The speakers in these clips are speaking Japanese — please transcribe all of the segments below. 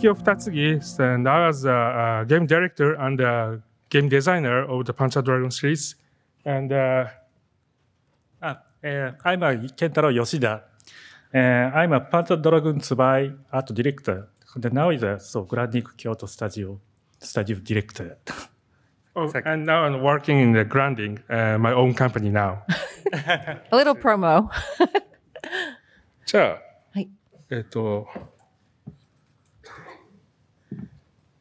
Akio Futatsugi, and I was a uh, game director and uh, game designer of the Panzer Dragon series. And uh, uh, I'm a Kentaro Yoshida. Eh, I'm a Panzer Dragon 2 art director. And now is a so Grandic Kyoto Studio studio director. oh, and now I'm working in the Granding, uh, my own company now. a little promo. じゃあ、はい、えっ、ー、と、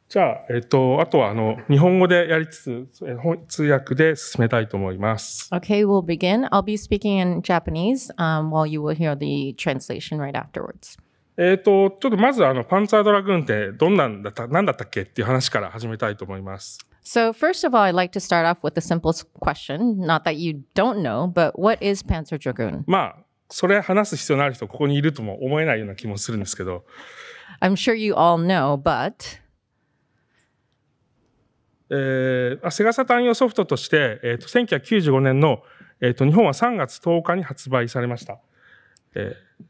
じゃあ、えっと、あとはあの日本語でやりつつ、通訳で進めたいと思います。Okay, we'll begin. I'll be speaking in Japanese、um, while you will hear the translation right afterwards. えっと、ちょっとまずあのパンツァードラグーンってどんなんだった、なんだったっけっていう話から始めたいと思います。So, first of all, I'd like to start off with the simplest question. Not that you don't know, but what is Panzer Dragoon? まあ、それ話す必要のある人、ここにいるとも思えないような気もするんですけど。I'm sure you all know, but. えー、セガサタン用ソフトとして、えーと、1995年の、えーと日本は3月10日に発売されました。えー、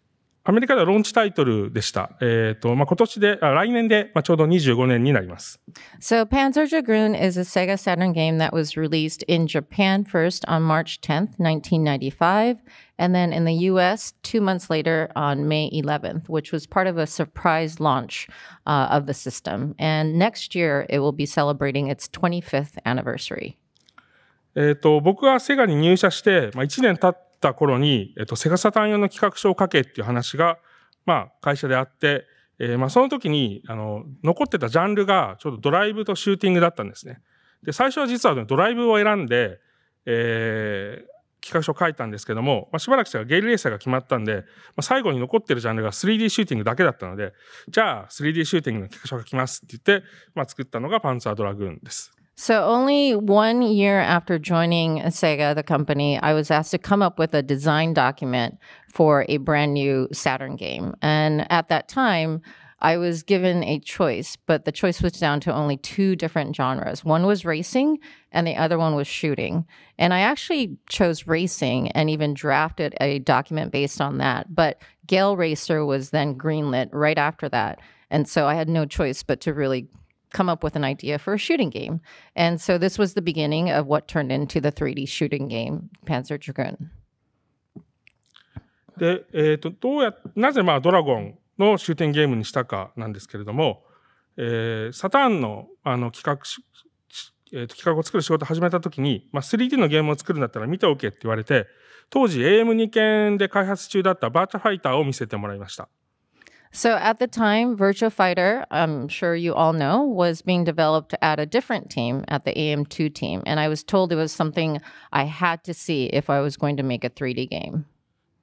アメリカではローンチタイトルでした。えっ、ー、と、まあ、今年で、あ来年で、まあ、ちょうど25年になります。So, Panzer Dragoon is a Sega Saturn game that was released in Japan first on March 10th, 1995, and then in the US two months later on May 11th, which was part of a surprise launch uh, of the system. And next year it will be celebrating its 25th anniversary. えっと、僕がセガに入社して、まあ、1年経って、た頃に、えっと、セガサタン用の企画書を書けっていう話が、まあ、会社であって、えー、まあ、その時に、あの、残ってたジャンルが、ちょうどドライブとシューティングだったんですね。で、最初は実は、ね、ドライブを選んで、えー、企画書を書いたんですけども、まあ、しばらくしたらゲイリレーサーが決まったんで、まあ、最後に残ってるジャンルが 3D シューティングだけだったので、じゃあ 3D シューティングの企画書がきますって言って、まあ、作ったのがパンツァードラグーンです。So, only one year after joining Sega, the company, I was asked to come up with a design document for a brand new Saturn game. And at that time, I was given a choice, but the choice was down to only two different genres. One was racing, and the other one was shooting. And I actually chose racing and even drafted a document based on that. But Gale Racer was then greenlit right after that. And so I had no choice but to really come up with an idea for a shooting game. And so this was the beginning of what turned into the 3D shooting game, Panzer Dragoon. で、えーと、どうやなぜまあドラゴンの終点ゲームにしたかなんですけれども、えー、サターンのあの企画し、えー、と企画を作る仕事始めた時に、まあ、3D のゲームを作るんだったら見ておけって言われて当時 AM2 件で開発中だったバーチャファイターを見せてもらいました So at the time, Virtual Fighter, I'm sure you all know, was being developed at a different team, at the AM2 team. And I was told it was something I had to see if I was going to make a 3D game.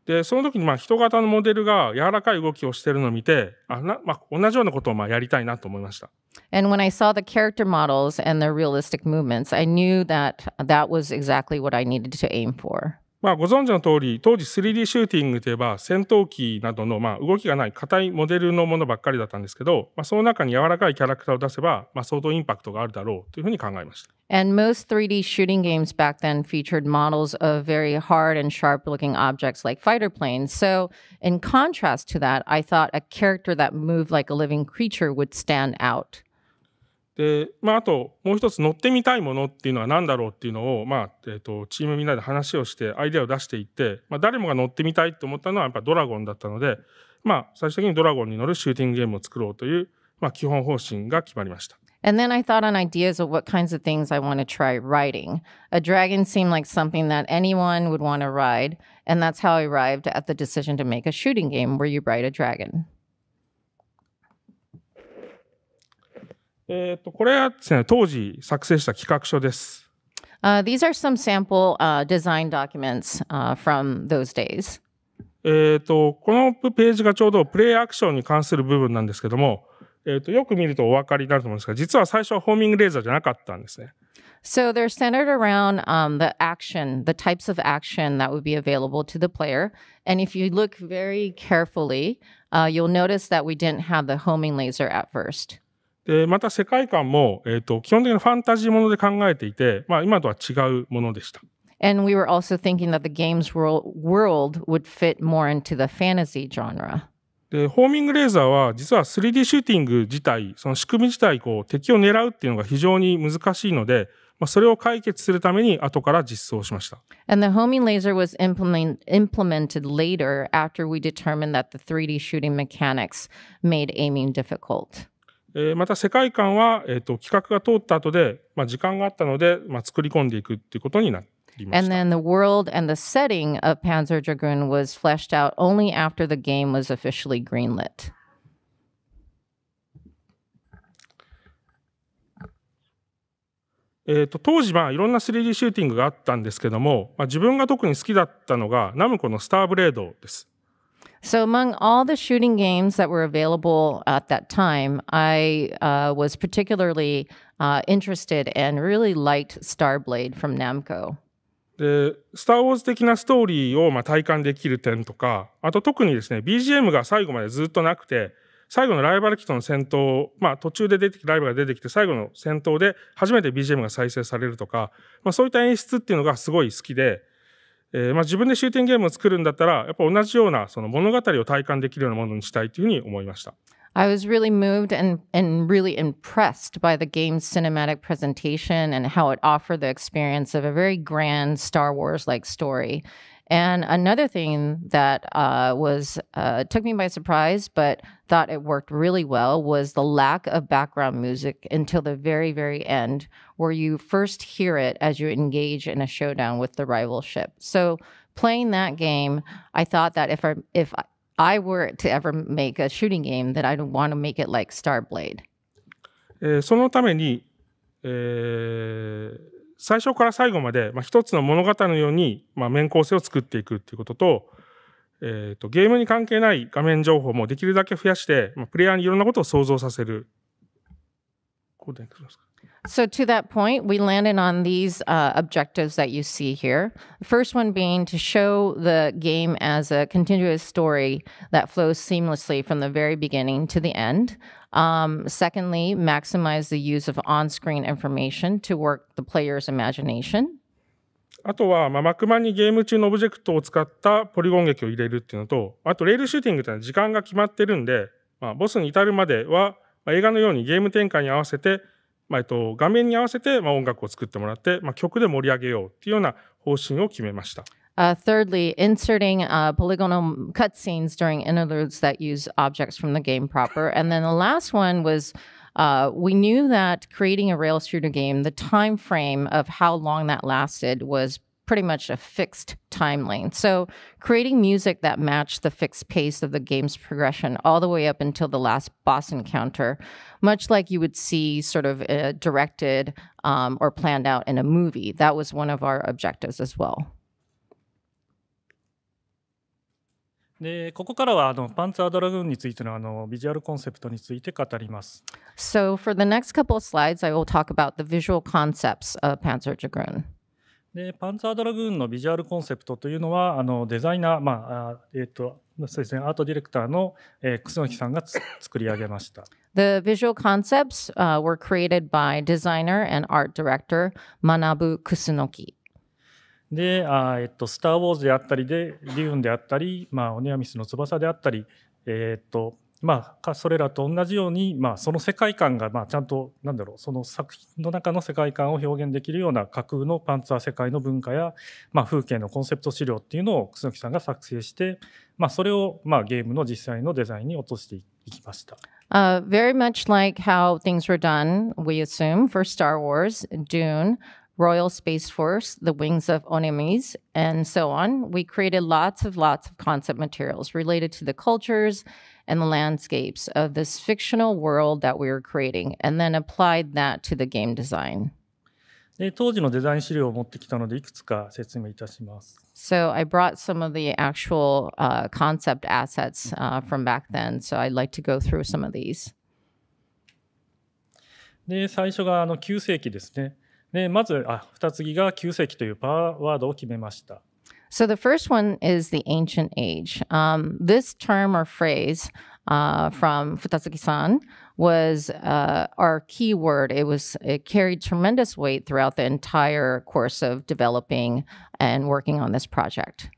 で、その時にまあ人型のモデルが柔らかい動きをしているのを見て、あなまあ、同じようなことをまあやりたいなと思いました。And when I saw the character models and their realistic movements, I knew that that was exactly what I needed to aim for. まあ、ご存知の通り、当時 3D シューティングといえば、戦闘機などのまあ動きがない硬いモデルのものばっかりだったんですけど、まあ、その中に柔らかいキャラクターを出せば、まあ、相当インパクトがあるだろうというふうに考えました。And most 3D shooting games back then featured models of very hard and sharp looking objects like fighter planes. So, in contrast to that, I thought a character that moved like a living creature would stand out. で、まあ、あともう一つ乗ってみたいものっていうのは何だろうっていうのを、まあえーと、チームみんなで話をしてアイデアを出していって、まあ、誰もが乗ってみたいと思ったのはやっぱドラゴンだったので、まあ、最終的にドラゴンに乗るシューティングゲームを作ろうという、まあ、基本方針が決まりました。And then I thought on ideas of what kinds of things I want to try r i d i n g A dragon seemed like something that anyone would want to ride, and that's how I arrived at the decision to make a shooting game where you ride a dragon. えっ、と、これはですね、当時作成した企画書です。Uh, these are some sample、uh, design documents、uh, from those days. えっと、このページがちょうどプレイアクションに関する部分なんですけども、えっ、ー、と、よく見るとお分かりになると思うんですが、実は最初はホーミングレーザーじゃなかったんですね。So they're centered around um, the action, the types of action that would be available to the player. And if you look very carefully, uh, you'll notice that we didn't have the homing laser at first. で、また世界観も、えっ、ー、と、基本的なファンタジーもので考えていて、まあ、今とは違うものでした。And we were also thinking that the game's world would fit more into the fantasy genre. で、ホーミングレーザーは実は 3D シューティング自体、その仕組み自体、こう敵を狙うっていうのが非常に難しいので、まあ、それを解決するために後から実装しました。And the homing laser was implement, implemented later after we determined that the 3D shooting mechanics made aiming difficult. えまた世界観は、えーと、企画が通った後で、まあ、時間があったので、まあ、作り込んでいくっていうことになって。And then the world and the setting of Panzer Dragoon was fleshed out only after the game was officially greenlit. えっと、と当時、まあ、いろんな 3D シューティングがあったんですけども、まあ、自分が特に好きだったのがナムコのスターブレードです。So, among all the shooting games that were available at that time, I uh, was particularly uh, interested and really liked Starblade from Namco. で、スター・ウォーズ的なストーリーをまあ体感できる点とか、あと特にですね、BGM が最後までずっとなくて、最後のライバル機との戦闘、まあ途中で出てきて、ライバルが出てきて、最後の戦闘で初めて BGM が再生されるとか、まあそういった演出っていうのがすごい好きで、えー、まあ、自分で終点ゲームを作るんだったらやっぱ同じようなその物語を体感できるようなものにしたいというふうに思いました。I was really moved and, and really impressed by the game's cinematic presentation and how it offered the experience of a very grand Star Wars like story. And another thing that uh, was uh, took me by surprise, but thought it worked really well, was the lack of background music until the very, very end, where you first hear it as you engage in a showdown with the rival ship. So playing that game, I thought that if I if I were to ever make a shooting game, that I'd want to make it like Starblade. Blade. Eh, 最初から最後まで、まあ、一つの物語のように、まあ、面構成を作っていくっていうことと、えっ、ー、と、ゲームに関係ない画面情報もできるだけ増やして、まあ、プレイヤーにいろんなことを想像させる。こうでいすか So, to that point, we landed on these uh, objectives that you see here. The first one being to show the game as a continuous story that flows seamlessly from the very beginning to the end. Um, secondly, maximize the use of on screen information to work the player's imagination. あとは、まあ、マクマにゲーム中のオブジェクトを使ったポリゴン劇を入れるっていうのと、あと、レールシューティングってのは時間が決まってるんで、まあ、ボスに至るまでは、まあ、映画のようにゲーム展開に合わせて、まあえっと、画面に合わせて、まあ、音楽を作ってもらって、まあ、曲で盛り上げようっていうような方針を決めました。Uh, thirdly, inserting uh, polygonal cutscenes during interludes that use objects from the game proper. And then the last one was uh, we knew that creating a rail shooter game, the time frame of how long that lasted was pretty much a fixed time lane. So creating music that matched the fixed pace of the game's progression all the way up until the last boss encounter, much like you would see sort of uh, directed um, or planned out in a movie. That was one of our objectives as well. でここからはあのパンツァードラグーンについてのあのビジュアルコンセプトについて語ります。So for the next couple of slides, I will talk about the visual concepts of Panzer Dragoon. でパンツァードラグーンのビジュアルコンセプトというのはあのデザイナー、まあえーとそうですね、アートディレクターの、えー、楠木さんが作り上げました。The visual concepts、uh, were created by designer and art director Manabu Kusunoki. であ、えっと、スター・ウォーズであったりで、デューンであったり、まあ、オネアミスの翼であったり、えー、っとまあ、それらと同じように、まあ、その世界観がまあちゃんとなんだろうその作品の中の世界観を表現できるような架空のパンツァー世界の文化や、まあ、風景のコンセプト資料っていうのを楠木さんが作成して、まあ、それをまあゲームの実際のデザインに落としていきました。Uh, very much like how things were done, we assume, for Star Wars, Dune. Royal Space Force, the Wings of Onemis, and so on. We created lots of lots of concept materials related to the cultures and the landscapes of this fictional world that we were creating, and then applied that to the game design. So I brought some of the actual uh, concept assets uh, from back then, so I'd like to go through some of these. で最初があの9世紀ですね。でまずあ二次が旧世紀というパワードを決めました。So the first one is the ancient age. Um, this term or phrase uh, from Futatsuki-san was uh, our key word. It was it carried tremendous weight throughout the entire course of developing and working on this project.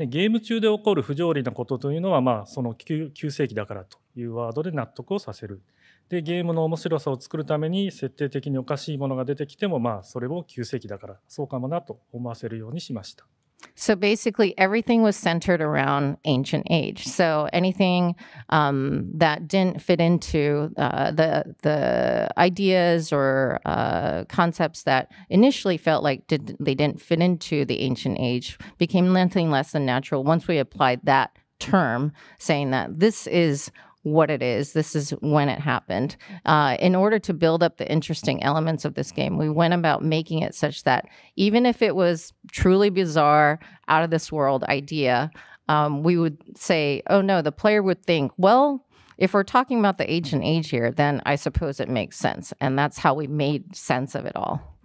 ゲーム中で起こる不条理なことというのは、まあ、その 9, 9世紀だからというワードで納得をさせる。でゲームの面白さを作るために設定的におかしいものが出てきてもまあそれを旧世紀だからそうかもなと思わせるようにしました。So basically, everything was centered around ancient age. So anything um, that didn't fit into uh, the the ideas or uh, concepts that initially felt like did, they didn't fit into the ancient age became nothing less than natural once we applied that term, saying that this is what it is. This is when it happened. Uh, in order to build up the interesting elements of this game, we went about making it such that even if it was truly bizarre, out of this world idea, um, we would say, oh no, the player would think, well, if we're talking about the ancient age here, then I suppose it makes sense. And that's how we made sense of it all.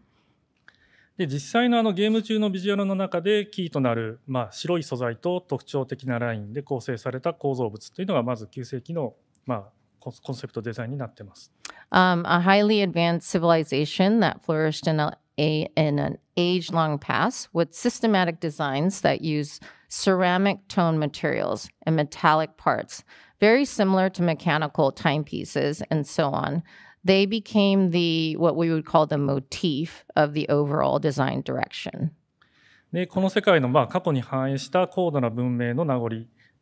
で実際のあのゲーム中のビジュアルの中でキーとなる、まあ、白い素材と特徴的なラインで構成された構造物というのがまず9世紀の、まあ、コンセプトデザインになってます。Um, a highly advanced civilization that flourished in, a, a, in an age long past with systematic designs that use ceramic tone materials and metallic parts, very similar to mechanical timepieces and so on. they became the what we would call the motif of the overall design direction. でこの世界のまあ過去に反映した高度な文明の名残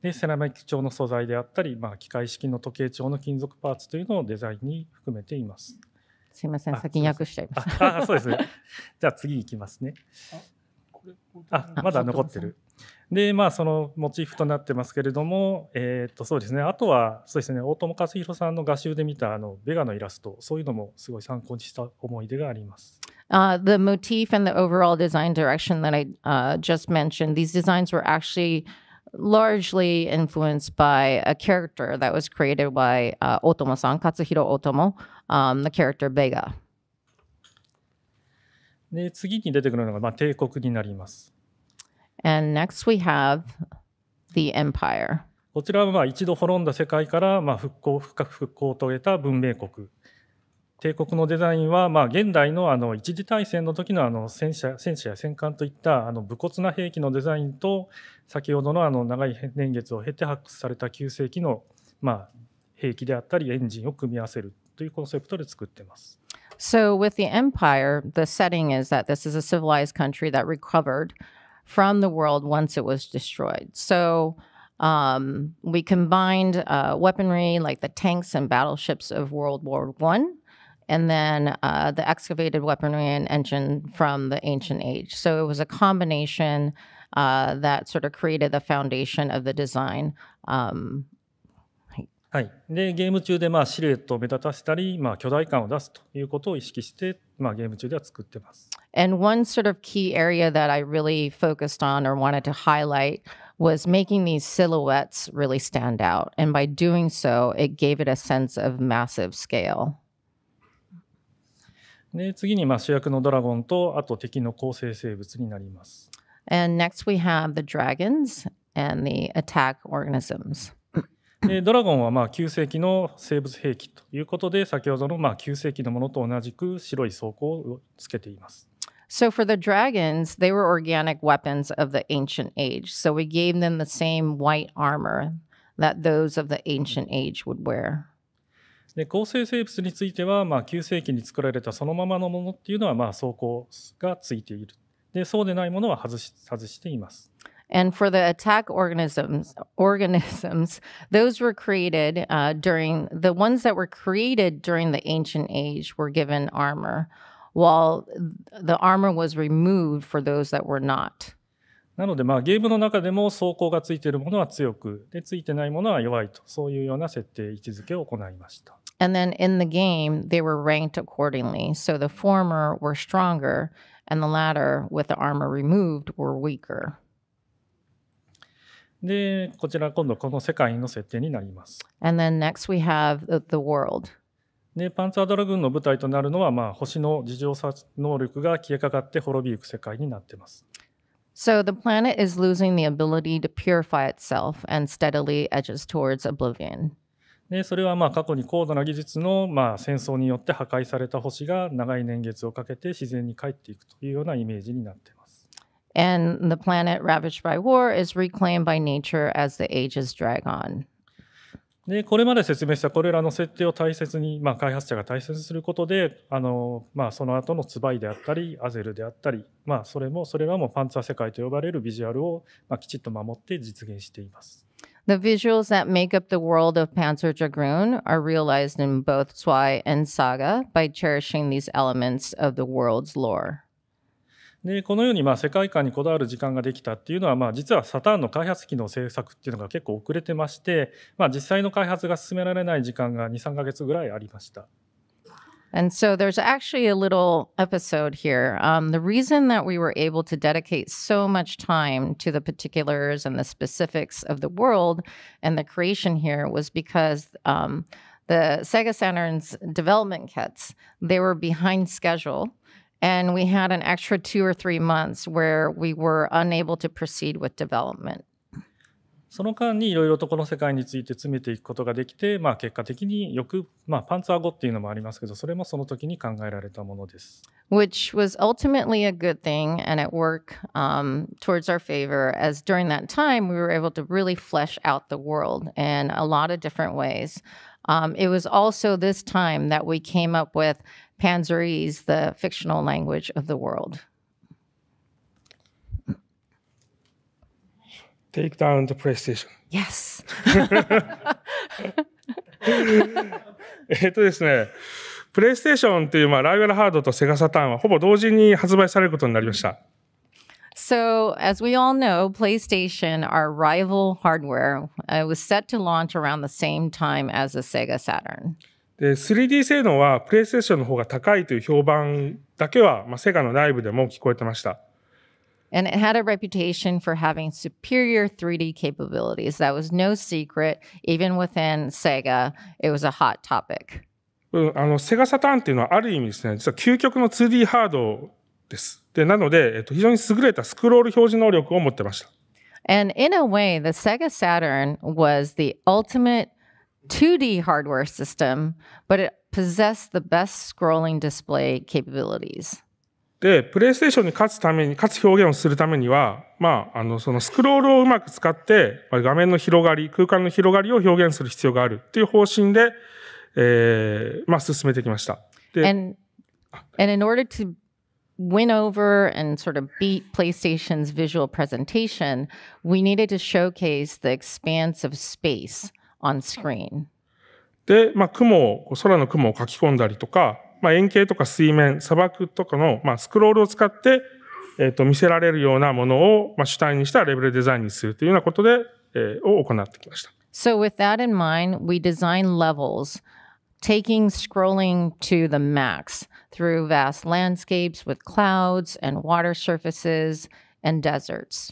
でセラミック調の素材であったり、まあ、機械式の時計調の金属パーツというのをデザインに含めています。すみません、先に訳しちゃいました。あ、そうです。じゃあ次いきますね。あ、まだ残ってる。で、まあ、そのモチーフとなってますけれども、えー、っと、そうですね。あとは、そうですね、大友克洋さんの画集で見た、あの、ベガのイラスト、そういうのもすごい参考にした思い出があります。Uh, the motif and the overall design direction that I uh, just mentioned, these designs were actually largely influenced by a character that was created by uh, Otomo-san, Katsuhiro Otomo, um, the character Vega. 次に出てくるのが、まあ、帝国になります。And next we have the empire. こちらはまあ一度滅んだ世界からまあ復興、復活復興を遂げた文明国。帝国のデザインはまあ現代のあの一次大戦の時のあの戦車戦車や戦艦といったあの武骨な兵器のデザインと先ほどのあの長い年月を経て発掘された9世紀のまあ兵器であったりエンジンを組み合わせるというコンセプトで作っています。So with the empire, the setting is that this is a civilized country that recovered from the world once it was destroyed. So um, we combined uh, weaponry like the tanks and battleships of World War One, and then uh, the excavated weaponry and engine from the ancient age. So it was a combination uh, that sort of created the foundation of the design um, はい、でゲーム中でまあシルエットを目立たせたり、まあ、巨大感を出すということを意識して、まあ、ゲーム中では作ってます。And one sort of key area that I really focused on or wanted to highlight was making these silhouettes really stand out. And by doing so, it gave it a sense of massive scale. で次にまあ主役のドラゴンとあと敵の構成生物になります。And next we have the dragons and the attack organisms. でドラゴンはまあ9世紀の生物兵器ということで先ほどのまあ9世紀のものと同じく白い装甲をつけています。So for the dragons, they were organic weapons of the ancient age. So we gave them the same white armor that those of the ancient age would wear. で構成生物については、まあ、9世紀に作られたそのままのものっていうのは、まあ、装甲がついている。でそうでないものは外し外しています。And for the attack organisms, organisms, those were created uh, during the ones that were created during the ancient age were given armor, while the armor was removed for those that were not. なので、まあ、ゲームの中でも装甲がついているものは強く、で、ついてないものは弱いと、そういうような設定、位置づけを行いました。And then in the game, they were ranked accordingly. So the former were stronger, and the latter, with the armor removed, were weaker. で、こちら今度この世界の設定になります。And then next we have the, the world. で、パンツァードラ軍の舞台となるのは、まあ、星の自浄能力が消えかかって滅びゆく世界になっています。So the planet is losing the ability to purify itself and steadily edges towards oblivion. でそれはまあ過去に高度な技術のまあ戦争によって破壊された星が長い年月をかけて自然に帰っていくというようなイメージになっています。and the planet ravaged by war is reclaimed by nature as the ages drag on. でこれまで説明したこれらの設定を大切に、まあ、開発者が大切にすることであの、まあ、その後のツバイであったりアゼルであったり、まあ、それもそれらもパンツァ世界と呼ばれるビジュアルを、まあ、きちっと守って実現しています。The visuals that make up the world of Panzer Dragoon are realized in both Zwei and Saga by cherishing these elements of the world's lore. でこのようにまあ世界観にこだわる時間ができたっていうのはまあ実はサターンの開発機の制作っていうのが結構遅れてまして、まあ、実際の開発が進められない時間が23か月ぐらいありました。And so there's actually a little episode here. Um, the reason that we were able to dedicate so much time to the particulars and the specifics of the world and the creation here was because um, the Sega Saturn's development kits they were behind schedule. And we had an extra two or three months where we were unable to proceed with development. その間にいろいろとこの世界について詰めていくことができて、まあ、結果的によく、まあ、パンツアゴっていうのもありますけど、それもその時に考えられたものです。Which was ultimately a good thing and at work、um, towards our favor, as during that time we were able to really flesh out the world in a lot of different ways. Um, it was also this time that we came up with is the fictional language of the world. Take down the PlayStation. Yes. えっとですね、プレイステーションっていう、まあ、ライバルハードとセガサターンはほぼ同時に発売されることになりました。So, as we all know, PlayStation, our rival hardware, uh, was set to launch around the same time as the Sega Saturn. で、3D 性能はプレイステーションの方が高いという評判だけは、まあ、セガの内部でも聞こえてました。And it had a reputation for having superior 3D capabilities. That was no secret. Even within Sega, it was a hot topic. あの、セガサターンっていうのはある意味ですね、実は究極の 2D ハードです。で、なので、えっと、非常に優れたスクロール表示能力を持ってました。And in a way, the Sega Saturn was the ultimate 2D hardware system, but it possessed the best scrolling display capabilities. で、プレイステーションに勝つために、勝つ表現をするためには、まあ、あの、そのスクロールをうまく使って、画面の広がり、空間の広がりを表現する必要があるっていう方針で、えー、まあ、進めてきました。And, and in order to win over and sort of beat PlayStation's visual presentation, we needed to showcase the expanse of space. on screen. で、まあ、雲を、空の雲を書き込んだりとか、まあ、円形とか水面、砂漠とかの、まあ、スクロールを使って、えっ、ー、と、見せられるようなものを、まあ、主体にしたレベルデザインにするというようなことで、えー、を行ってきました。So with that in mind, we design levels, taking scrolling to the max through vast landscapes with clouds and water surfaces and deserts.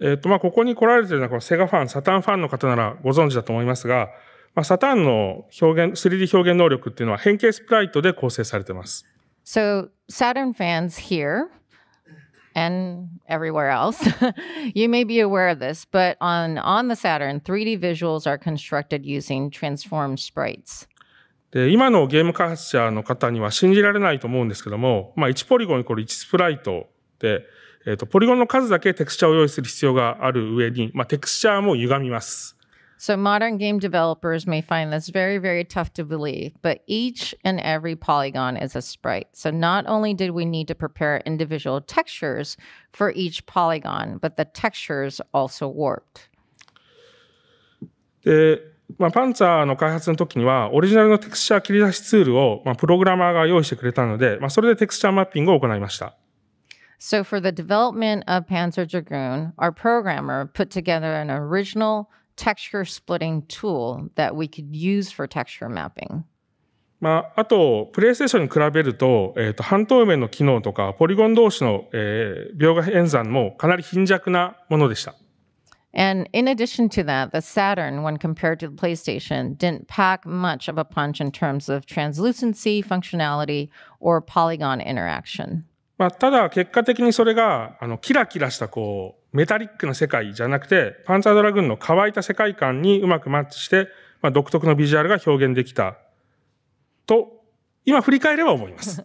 えっ、と、まあ、ここに来られてるのは、このセガファン、サタンファンの方ならご存知だと思いますが、まあ、サタンの表現、3D 表現能力っていうのは変形スプライトで構成されてます。So, Saturn fans here and everywhere else, you may be aware of this, but on, on the Saturn, 3D visuals are constructed using t r a n s f o r m sprites. で今のゲーム開発者の方には信じられないと思うんですけども、まあ、1ポリゴンイコール1スプライトで、えっ、ー、と、ポリゴンの数だけテクスチャを用意する必要がある上に、まあ、テクスチャも歪みます。So modern game developers may find this very, very tough to believe, but each and every polygon is a sprite. So not only did we need to prepare individual textures for each polygon, but the textures also warped. で、まあ、パンツァーの開発の時には、オリジナルのテクスチャー切り出しツールを、まあ、プログラマーが用意してくれたので、まあ、それでテクスチャーマッピングを行いました。So, for the development of Panzer Dragoon, our programmer put together an original texture splitting tool that we could use for texture mapping. And in addition to that, the Saturn, when compared to the PlayStation, didn't pack much of a punch in terms of translucency, functionality, or polygon interaction. まあ、ただ結果的にそれが、あの、キラキラしたこう、メタリックな世界じゃなくて、パンツァードラグーンの乾いた世界観にうまくマッチして、まあ、独特のビジュアルが表現できたと、今振り返れば思います。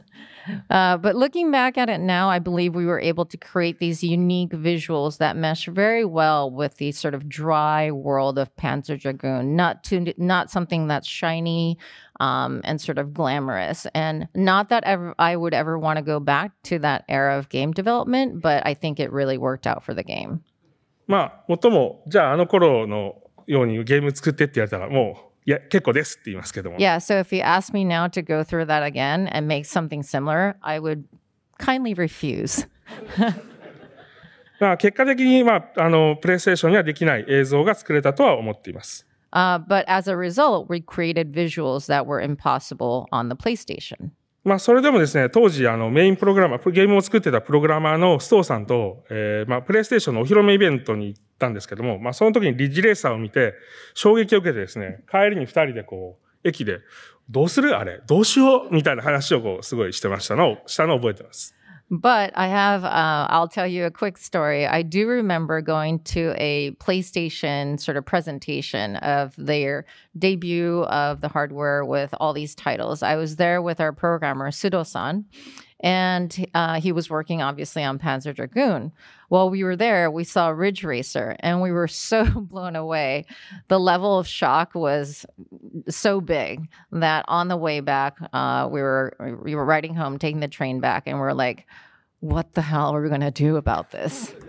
Uh, but looking back at it now, I believe we were able to create these unique visuals that mesh very well with the sort of dry world of Panzer Dragoon. Not too, not something that's shiny um, and sort of glamorous. And not that ever, I would ever want to go back to that era of game development, but I think it really worked out for the game. Yeah. so if you ask me now to go through that again and make something similar, I would kindly refuse. まあ結果的に、まあ、あのプレイステーションにはできない映像が作れたとは思っています。Uh, but as a result, we created visuals that were impossible on the PlayStation. まあ、それでもですね、当時、あの、メインプログラマー、ゲームを作ってたプログラマーの須藤さんと、えー、まあ、プレイステーションのお披露目イベントに行ったんですけども、まあ、その時にリッジレーサーを見て、衝撃を受けてですね、帰りに二人でこう、駅で、どうするあれ、どうしようみたいな話をこう、すごいしてましたの、したのを覚えてます。But I have, uh, I'll tell you a quick story. I do remember going to a PlayStation sort of presentation of their debut of the hardware with all these titles. I was there with our programmer, Sudo san, and uh, he was working obviously on Panzer Dragoon. While we were there, we saw Ridge Racer, and we were so blown away. The level of shock was so big that on the way back, uh, we were we were riding home, taking the train back, and we we're like, "What the hell are we gonna do about this?"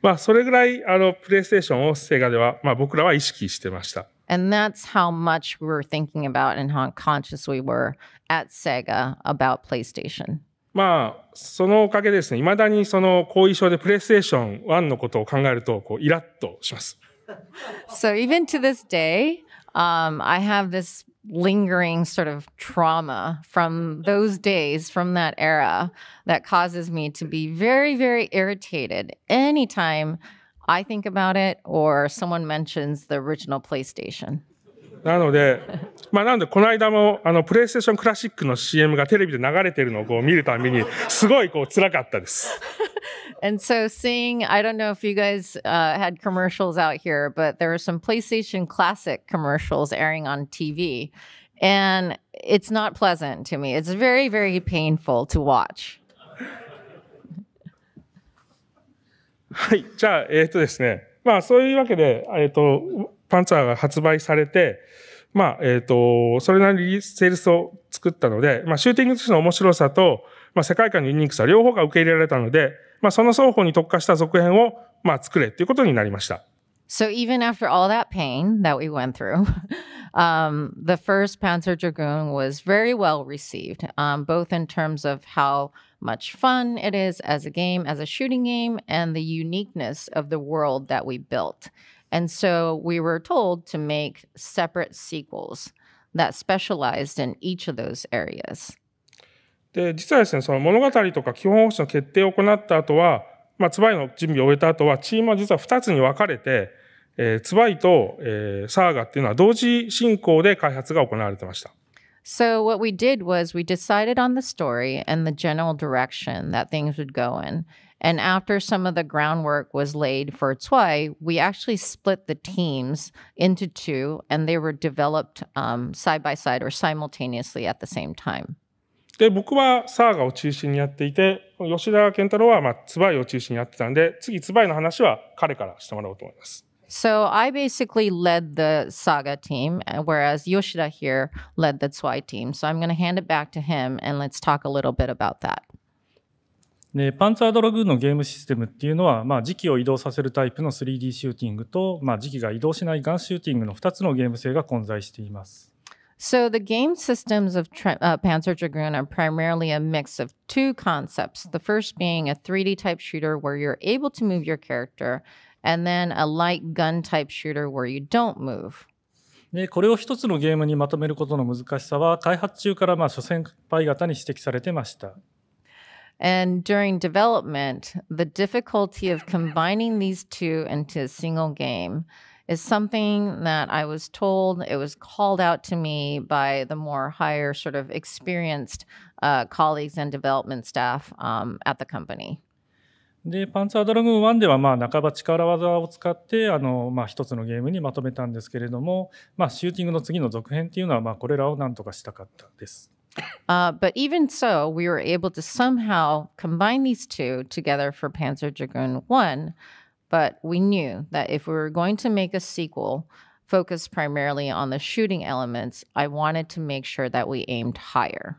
まあ、それぐらいあのプレイステーションをセガでは、まあ、僕らは意識してました。and that's how much we were thinking about and how conscious we were at Sega about PlayStation. まあ、そのおかげですね、いまだにその後遺症でプレイステーション1のことを考えると、こう、イラッとします。So even to this day, um, I have this lingering sort of trauma from those days, from that era, that causes me to be very, very irritated anytime I think about it or someone mentions the original PlayStation. なので、まあ、なので、この間も、あの、プレイステーションクラシックの CM so seeing, I don't know if you guys uh, had commercials out here, but there are some PlayStation Classic commercials airing on TV. And it's not pleasant to me. It's very, very painful to watch. はい。じゃあ、えっ、ー、とですね。まあ、そういうわけで、えっ、ー、と、パンツァーが発売されて、まあ、えっ、ー、と、それなりにセールスを作ったので、まあ、シューティングとしての面白さと、まあ、世界観のユニークさ、両方が受け入れられたので、まあ、その双方に特化した続編を、まあ、作れということになりました。So even after all that pain that we went through, Um, the first Panzer Dragoon was very well received, um, both in terms of how much fun it is as a game, as a shooting game, and the uniqueness of the world that we built. And so we were told to make separate sequels that specialized in each of those areas. で実はですね、その物語とか基本方針の決定を行った後は、まあ、ツバイの準備を終えた後は、チームは実は2つに分かれて、えー、ツバイと、えー、サーガっていうのは同時進行で開発が行われてました。So what we did was we decided on the story and the general direction that things would go in. And after some of the groundwork was laid for Tsui, we actually split the teams into two and they were developed um, side by side or simultaneously at the same time. で、僕はサーガを中心にやっていて、吉田健太郎は、まあ、ツバイを中心にやってたんで、次、ツバイの話は彼からしてもらおうと思います。So I basically led the Saga team, uh, whereas Yoshida here led the Tsui team. So I'm going to hand it back to him and let's talk a little bit about that. でパンツァードログーのゲームシステムっていうのは、まあ、時期を移動させるタイプの 3D シューティングと、まあ、時期が移動しないガンシューティングの2つのゲーム性が混在しています。So the game systems of uh, Panzer Dragoon are primarily a mix of two concepts. The first being a 3D type shooter where you're able to move your character, and then a light gun type shooter where you don't move. でこれを一つのゲームにまとめることの難しさは開発中からまあ諸先輩方に指摘されてました。And during development, the difficulty of combining these two into a single game is something that I was told. It was called out to me by the more higher, sort of experienced uh, colleagues and development staff um, at the company. でパンツァードラグーン1ではまあ半ば力技を使ってあの、まあ、一つのゲームにまとめたんですけれども、まあ、シューティングの次の続編っていうのは、まあ、これらをなんとかしたかったです。Uh, but even so, we were able to somehow combine these two together for Panzer Dragoon 1. But we knew that if we were going to make a sequel focused primarily on the shooting elements, I wanted to make sure that we aimed higher.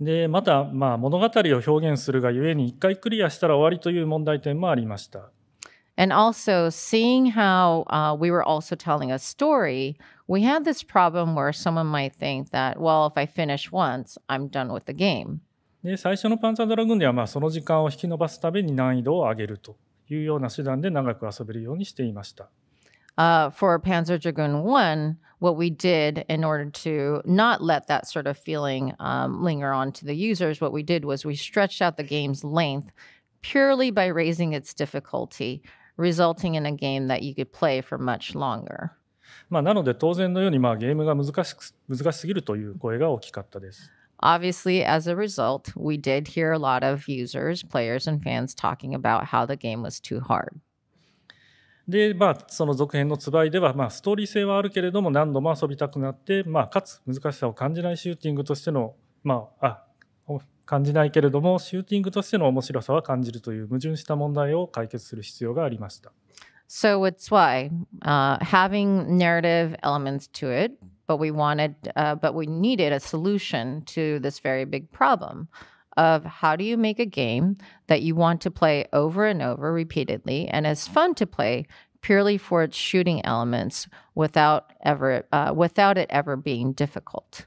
でまた、まあ、物語を表現するがゆえに一回クリアしたら終わりという問題点もありました。And also, seeing how uh, we were also telling a story, we had this problem where someone might think that, well, if I finish once, I'm done with the game. で最初のパンツァードラグーンでは、まあ、その時間を引き延ばすために難易度を上げるというような手段で長く遊べるようにしていました。uh, for Panzer Dragoon 1, what we did in order to not let that sort of feeling um, linger on to the users, what we did was we stretched out the game's length purely by raising its difficulty, resulting in a game that you could play for much longer. Obviously, as a result, we did hear a lot of users, players, and fans talking about how the game was too hard. で、まあ、その続編のつばいでは、まあ、ストーリー性はあるけれども、何度も遊びたくなって、まあ、かつ難しさを感じないシューティングとしての、まあ、あ、感じないけれども、シューティングとしての面白さは感じるという矛盾した問題を解決する必要がありました。So it's why、uh, having narrative elements to it, but we wanted,、uh, but we needed a solution to this very big problem. of how do you make a game that you want to play over and over repeatedly and is fun to play purely for its shooting elements without ever uh, without it ever being difficult.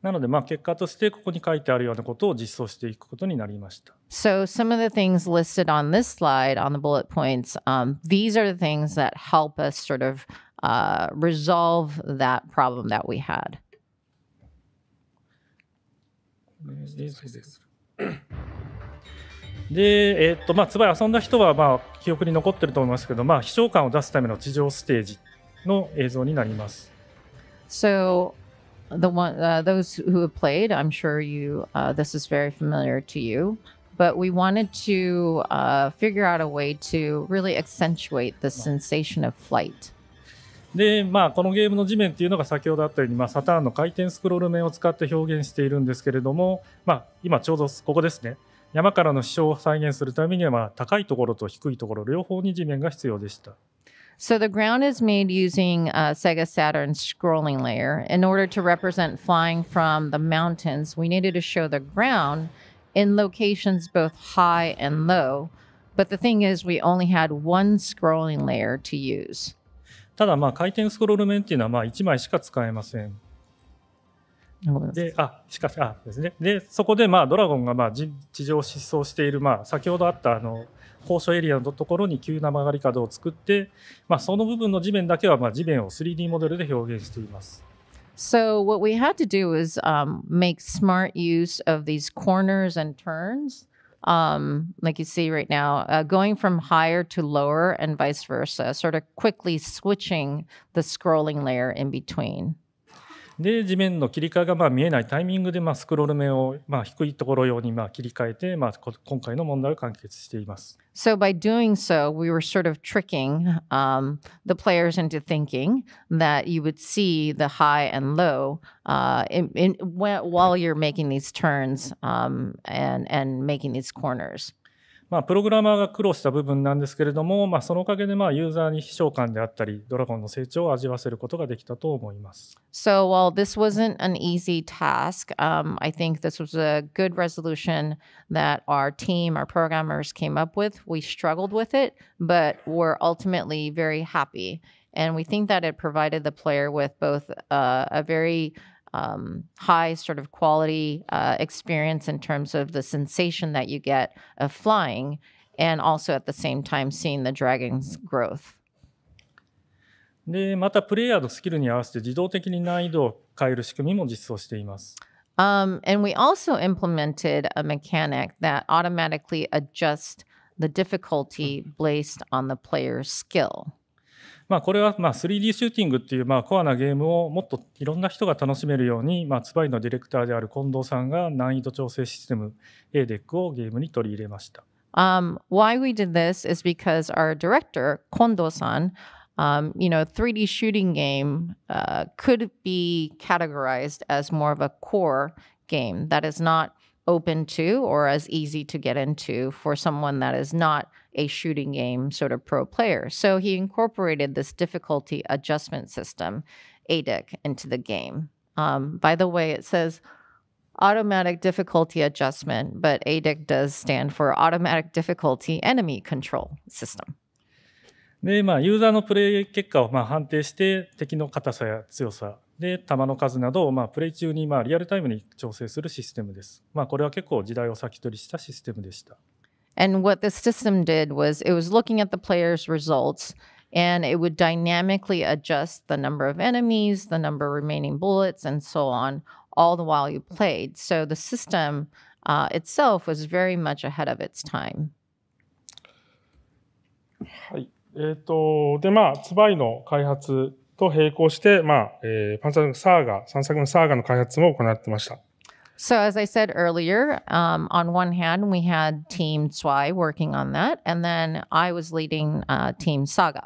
なので、まあ、結果としてここに書いてあるようなことを実装していくことになりました。So, some of the things listed on this slide on the bullet points, um, these are the things that help us sort of uh, resolve that problem that we had. で、えー、っとまあ、つばい遊んだ人は、まあ、記憶に残ってると思いますけど、まあ、飛翔感を出すための地上ステージの映像になります。So the one uh, those who have played, I'm sure you uh, this is very familiar to you. But we wanted to uh, figure out a way to really accentuate the sensation of flight. で、まあ、このゲームの地面っていうのが先ほどあったように、まあ、サターンの回転スクロール面を使って表現しているんですけれども、まあ、今ちょうどここですね山からの支障を再現するためには、まあ、高いところと低いところ両方に地面が必要でした。So the ground is made using a Sega Saturn's scrolling layer. In order to represent flying from the mountains, we needed to show the ground in locations both high and low. But the thing is, we only had one scrolling layer to use. ただまあ回転スクロール面っていうのはまあ1枚しか使えません。で、あ、しかし、あ、ですね。で、そこで、まあ、ドラゴンが、まあ、地地上失踪している、まあ、先ほどあった、あの、高所エリアのところに急な曲がり角を作って、まあ、その部分の地面だけは、まあ、地面を 3D モデルで表現しています。So, what we had to do is、um, make smart use of these corners and turns. um, like you see right now, uh, going from higher to lower and vice versa, sort of quickly switching the scrolling layer in between. で地面の切り替えがまあ見えないタイミングでまあスクロール面をまあ低いところ用にまあ切り替えてまあ今回の問題を完結しています。So by doing so, we were sort of tricking um, the players into thinking that you would see the high and low uh, in, in, while you're making these turns um, and and making these corners. まあ、プログラマーが苦労した部分なんですけれども、まあ、そのおかげでまあユーザーに非償感であったり、ドラゴンの成長を味わせることができたと思います。So while this wasn't an easy task,、um, I think this was a good resolution that our team, our programmers came up with. We struggled with it, but were ultimately very happy. And we think that it provided the player with both uh, a very um, high sort of quality uh, experience in terms of the sensation that you get of flying, and also at the same time seeing the dragon's growth. でまたプレイヤーのスキルに合わせて自動的に難易度を変える仕組みも実装しています。Um, and we also implemented a mechanic that automatically adjusts the difficulty hmm. based on the player's skill. まあ、これはま 3D シューティングっていうまあコアなゲームをもっといろんな人が楽しめるように、まあ、ツバイのディレクターである近藤さんが難易度調整システム ADEC をゲームに取り入れました。Um, why we did this is because our director, Kondo san, um, you know, 3D shooting game uh, could be categorized as more of a core game that is not open to or as easy to get into for someone that is not a shooting game sort of pro player. So he incorporated this difficulty adjustment system, ADIC, into the game. Um, by the way, it says automatic difficulty adjustment, but ADIC does stand for automatic difficulty enemy control system. で、まあ、ユーザーのプレイ結果をまあ判定して、敵の硬さや強さで、球の数などをまあプレイ中にまあリアルタイムに調整するシステムです。まあ、これは結構時代を先取りしたシステムでした。And what the system did was it was looking at the player's results and it would dynamically adjust the number of enemies, the number of remaining bullets, and so on, all the while you played. So the system uh, itself was very much ahead of its time. はい。えっ、ー、と、で、まあ、ツバイの開発と並行して、まあ、えー、パンツァサーガ、三作目のサーガの開発も行ってました。So, as I said earlier, um, on one hand, we had Team Tsui working on that, and then I was leading uh, Team Saga.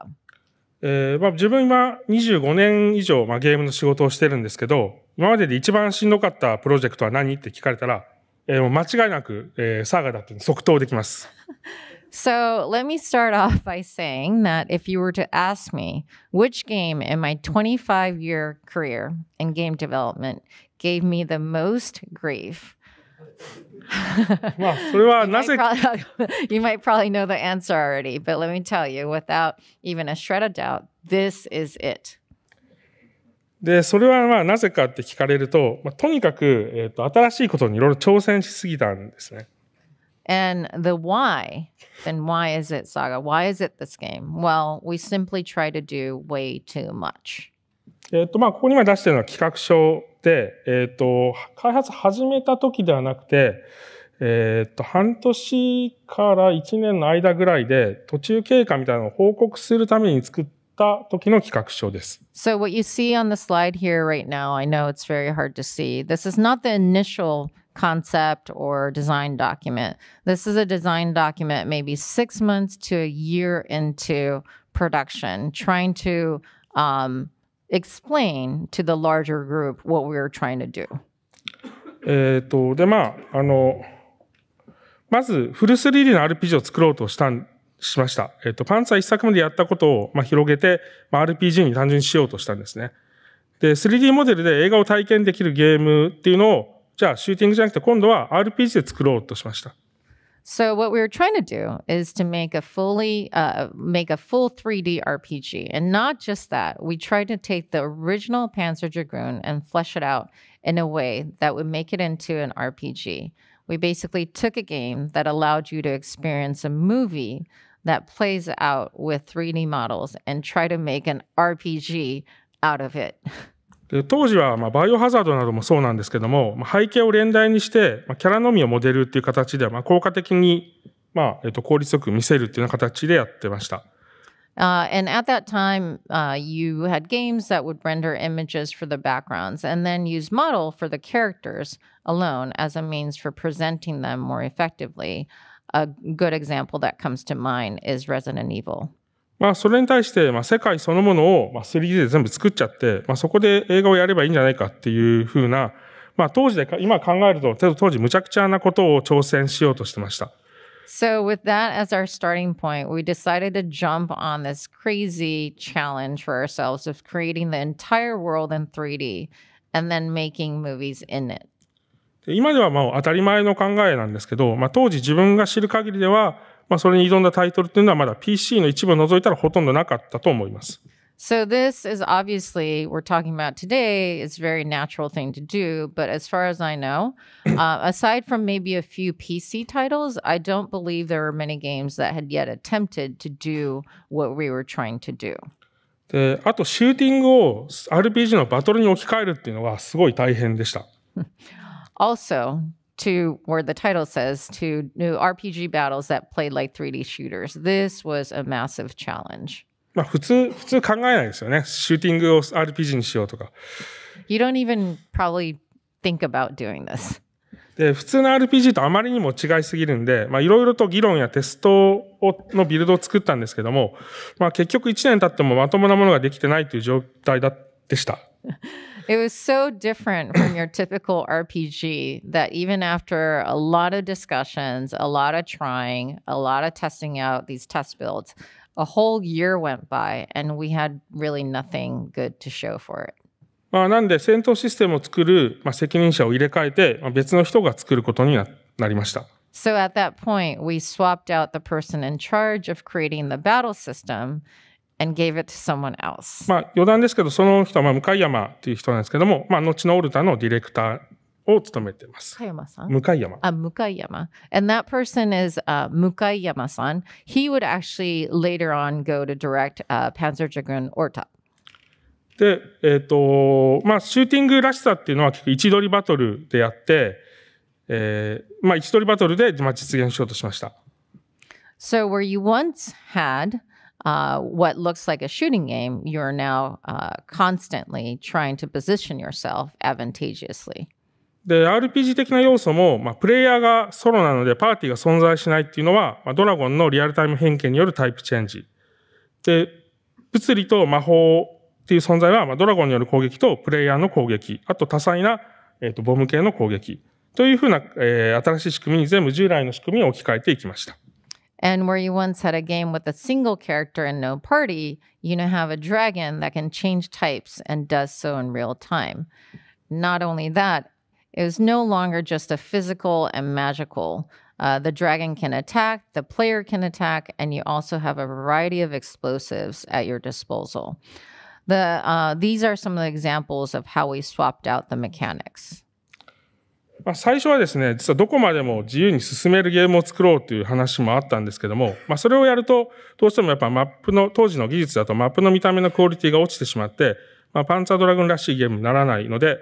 えーまあ、自分は25年以上、まあ、ゲームの仕事をしてるんですけど、今までで一番しんどかったプロジェクトは何って聞かれたら、えー、もう間違いなく、えー、サーガだって即答できます。So let me start off by saying that if you were to ask me which game in my 25 year career in game development gave me the most grief, you, might probably, you might probably know the answer already, but let me tell you without even a shred of doubt, this is it. で、それはまあなぜかって聞かれると、まあ、とにかく、えーと、と新しいことにいろいろ挑戦しすぎたんですね。and the why, then why is it Saga? Why is it this game? Well, we simply try to do way too much. えっと、まあ、ここに今出してるのは企画書で、えっと、開発始めた時ではなくて、えっと、半年から1年の間ぐらいで、途中経過みたいなのを報告するために作った時の企画書です。So what you see on the slide here right now, I know it's very hard to see. This is not the initial concept or design document. This is a design document maybe six months to a year into production, trying to um, explain to the larger group what we are trying to do. えっと、で、まあ、あの、まず、フル 3D の RPG を作ろうとしたんしました。えっ、ー、と、パンツァー一作目でやったことを、まあ、広げて、まあ、RPG に単純にしようとしたんですね。で、3D モデルで映画を体験できるゲームっていうのを、じゃあシューティングじゃなくて今度は RPG で作ろうとしました。So what we were trying to do is to make a fully uh, make a full 3D RPG, and not just that. We tried to take the original Panzer Dragoon and flesh it out in a way that would make it into an RPG. We basically took a game that allowed you to experience a movie that plays out with 3D models and try to make an RPG out of it. で当時はまあバイオハザードなどもそうなんですけども、まあ、背景を連台にして、まあ、キャラのみをモデルっていう形でまあ効果的に、まあえっと、効率よく見せるっていうような形でやってました。Uh, and at that time, uh, you had games that would render images for the backgrounds and then use model for the characters alone as a means for presenting them more effectively. A good example that comes to mind is Resident Evil. まあ、それに対して、まあ、世界そのものを、まあ、3D で全部作っちゃって、まあ、そこで映画をやればいいんじゃないかっていうふうな、まあ、当時で、今考えると、当時むちゃくちゃなことを挑戦しようとしてました。So, with that as our starting point, we decided to jump on this crazy challenge for ourselves of creating the entire world in 3D and then making movies in it. 今ではもう当たり前の考えなんですけど、まあ、当時自分が知る限りでは、まあ、それに挑んだタイトルというのはまだ PC の一部を除いたらほとんどなかったと思います。So this is obviously we're talking about today. It's a very natural thing to do, but as far as I know, uh, aside from maybe a few PC titles, I don't believe there were many games that had yet attempted to do what we were trying to do. で、あとシューティングを RPG のバトルに置き換えるっていうのがすごい大変でした。also, to where the title says to new RPG battles that played like 3D shooters. This was a massive challenge. まあ普通、普通考えないですよね。シューティングを RPG にしようとか。You don't even probably think about doing this. で、普通の RPG とあまりにも違いすぎるんで、まあいろいろと議論やテストをのビルドを作ったんですけども、まあ結局1年経ってもまともなものができてないという状態だでした。It was so different from your typical RPG that even after a lot of discussions, a lot of trying, a lot of testing out these test builds, a whole year went by and we had really nothing good to show for it. まあ、なんで戦闘システムを作る、まあ、責任者を入れ替えて、まあ、別の人が作ることにななりました。So at that point, we swapped out the person in charge of creating the battle system and gave it to someone else. まあ余談ですけど、その人はまあ向山っていう人なんですけども、まあ後のオルタのディレクターを務めてます。向山さん。向山。あ、向山。And that person is、uh, 向山さん。He would actually later on go to direct、uh, Panzerdragoon Orta. で、えっ、ー、と、まあシューティングらしさっていうのは結構位置取りバトルでやって、えー、まあ位置取りバトルで、まあ、実現しようとしました。So where you once had u what looks like a shooting game, you're now uh, constantly trying to position yourself advantageously. で、RPG 的な要素も、まあ、プレイヤーがソロなのでパーティーが存在しないっていうのは、まあ、ドラゴンのリアルタイム変形によるタイプチェンジ。で、物理と魔法っていう存在は、まあ、ドラゴンによる攻撃とプレイヤーの攻撃、あと多彩な、えーと、とボム系の攻撃というふうな、えー、新しい仕組みに全部従来の仕組みを置き換えていきました。And where you once had a game with a single character and no party, you now have a dragon that can change types and does so in real time. Not only that, it was no longer just a physical and magical. Uh, the dragon can attack, the player can attack, and you also have a variety of explosives at your disposal. The, uh, these are some of the examples of how we swapped out the mechanics. まあ、最初はですね、実はどこまでも自由に進めるゲームを作ろうという話もあったんですけども、まあ、それをやると、どうしてもやっぱマップの、当時の技術だとマップの見た目のクオリティが落ちてしまって、まあ、パンツァードラゴンらしいゲームにならないので、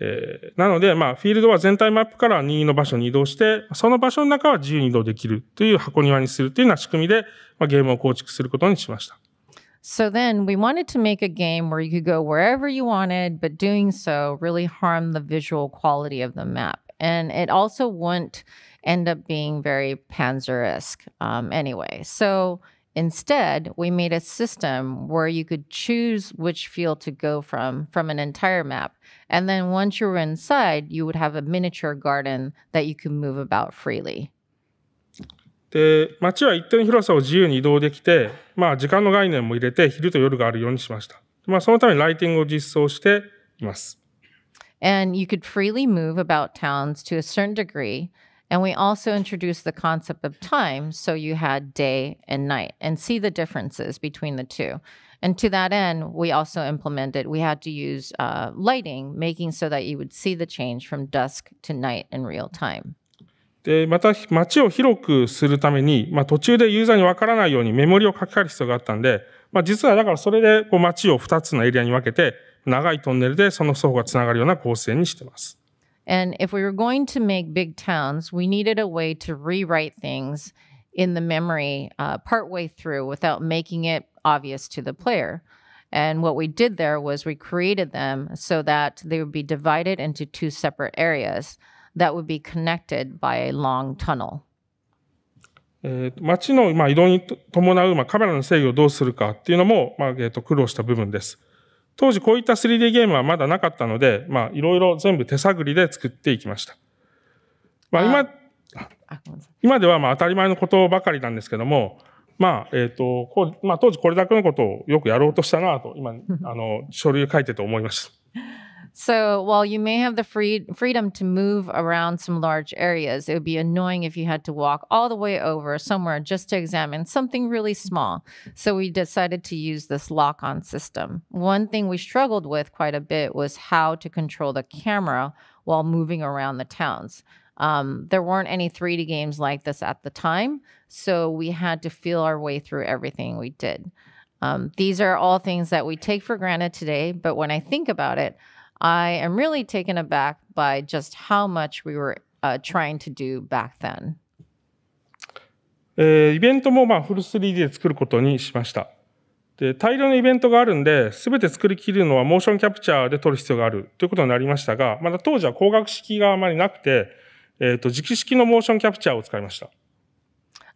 えー、なので、まあ、フィールドは全体マップから任意の場所に移動して、その場所の中は自由に移動できるという箱庭にするというような仕組みで、まあ、ゲームを構築することにしました。So then we wanted to make a game where you could go wherever you wanted, but doing so really harmed the visual quality of the map. And it also wouldn't end up being very Panzer-esque um, anyway. So Instead, we made a system where you could choose which field to go from from an entire map. And then once you were inside, you would have a miniature garden that you could move about freely. で、街は一定の広さを自由に移動できて、まあ時間の概念も入れて昼と夜があるようにしました。まあそのためにライティングを実装しています。And you could freely move about towns to a certain degree. And we also introduced the concept of time, so you had day and night, and see the differences between the two. And to that end, we also implemented, we had to use uh, lighting, making so that you would see the change from dusk to night in real time. で、また街を広くするために、まあ、途中でユーザーにわからないようにメモリを書き換える必要があったんで、まあ、実はだからそれでこう街を2つのエリアに分けて、長いトンネルでその双方がつながるような構成にしてます。And if we were going to make big towns, we needed a way to rewrite things in the memory uh, partway through without making it obvious to the player. And what we did there was we created them so that they would be divided into two separate areas. that would be connected by a long tunnel. えー、街の、まあ、移動に伴う、まあ、カメラの制御をどうするかっていうのも、まあえー、と苦労した部分です。当時こういった 3D ゲームはまだなかったので、まあ、いろいろ全部手探りで作っていきました。まあ、今あ今ではまあ当たり前のことばかりなんですけども、まあえーとこうまあ、当時これだけのことをよくやろうとしたなと今 あの書類を書いてて思いました。So while you may have the free freedom to move around some large areas, it would be annoying if you had to walk all the way over somewhere just to examine something really small. So we decided to use this lock-on system. One thing we struggled with quite a bit was how to control the camera while moving around the towns. Um, there weren't any 3D games like this at the time, so we had to feel our way through everything we did. Um, these are all things that we take for granted today, but when I think about it, I am really taken aback by just how much we were uh, trying to do back then. えー、イベントもまあフル 3D で作ることにしました。で大量のイベントがあるんで、すべて作り切るのはモーションキャプチャーで撮る必要があるということになりましたが、まだ当時は光学式があまりなくて、えっ、ー、と、直式のモーションキャプチャーを使いました。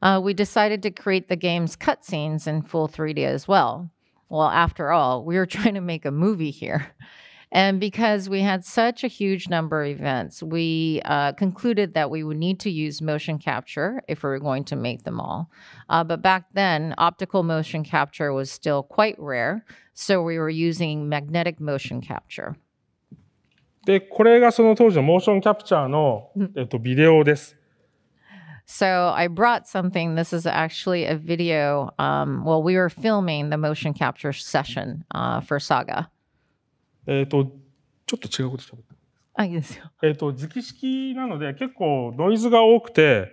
Uh, we decided to create the game's cutscenes in full 3D as well. Well, after all, we were trying to make a movie here. And because we had such a huge number of events, we uh, concluded that we would need to use motion capture if we were going to make them all. Uh, but back then, optical motion capture was still quite rare, so we were using magnetic motion capture. で、これがその当時のモーションキャプチャーの、えっと、ビデオです。So I brought something. This is actually a video. Um, well, we were filming the motion capture session uh, for Saga. えっ、ー、と、ちょっと違うこと喋った。あ、いいですよ。えっ、ー、と、直式なので結構ノイズが多くて、